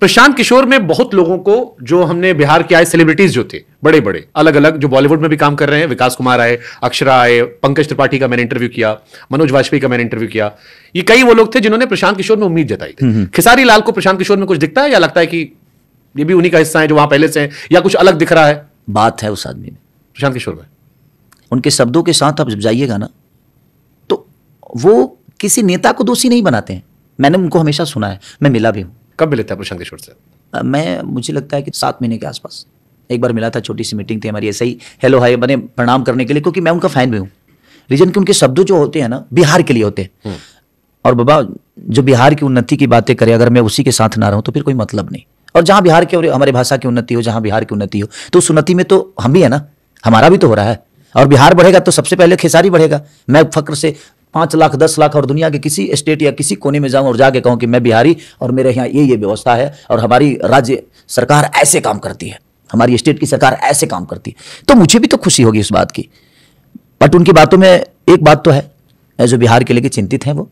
प्रशांत किशोर में बहुत लोगों को जो हमने बिहार के आए सेलिब्रिटीज जो थे बड़े बड़े अलग अलग जो बॉलीवुड में भी काम कर रहे हैं विकास कुमार आए अक्षरा आए पंकज त्रिपाठी का मैंने इंटरव्यू किया मनोज वाजपेयी का मैंने इंटरव्यू किया ये कई वो लोग थे जिन्होंने प्रशांत किशोर में उम्मीद जताई थी खिसारी लाल को प्रशांत किशोर में कुछ दिखता है या लगता है कि ये भी उन्हीं का हिस्सा है जो वहां पहले से है या कुछ अलग दिख रहा है बात है उस आदमी में प्रशांत किशोर में उनके शब्दों के साथ आप जब जाइएगा ना तो वो किसी नेता को दोषी नहीं बनाते हैं मैंने उनको हमेशा सुना है मैं मिला भी हूँ कब मिले थे आप प्रशांत किशोर से मैं मुझे लगता है कि सात महीने के आसपास एक बार मिला था छोटी सी मीटिंग थी हमारी ऐसे ही हेलो हाय मैंने प्रणाम करने के लिए क्योंकि मैं उनका फ़ैन भी हूँ रीजन के उनके शब्द जो होते हैं ना बिहार के लिए होते हैं हम्म। और बाबा जो बिहार की उन्नति की बातें करें अगर मैं उसी के साथ ना रहूँ तो फिर कोई मतलब नहीं और जहाँ बिहार के और हमारे भाषा की उन्नति हो जहाँ बिहार की उन्नति हो तो उस उन्नति में तो हम भी है ना हमारा भी तो हो रहा है और बिहार बढ़ेगा तो सबसे पहले खेसारी बढ़ेगा मैं फक्र से पांच लाख दस लाख और दुनिया के किसी स्टेट या किसी कोने में जाऊं और जाके कहूं कि मैं बिहारी और मेरे यहाँ ये ये व्यवस्था है और हमारी राज्य सरकार ऐसे काम करती है हमारी स्टेट की सरकार ऐसे काम करती है तो मुझे भी तो खुशी होगी इस बात की बट उनकी बातों में एक बात तो है जो बिहार के लेके चिंतित हैं वो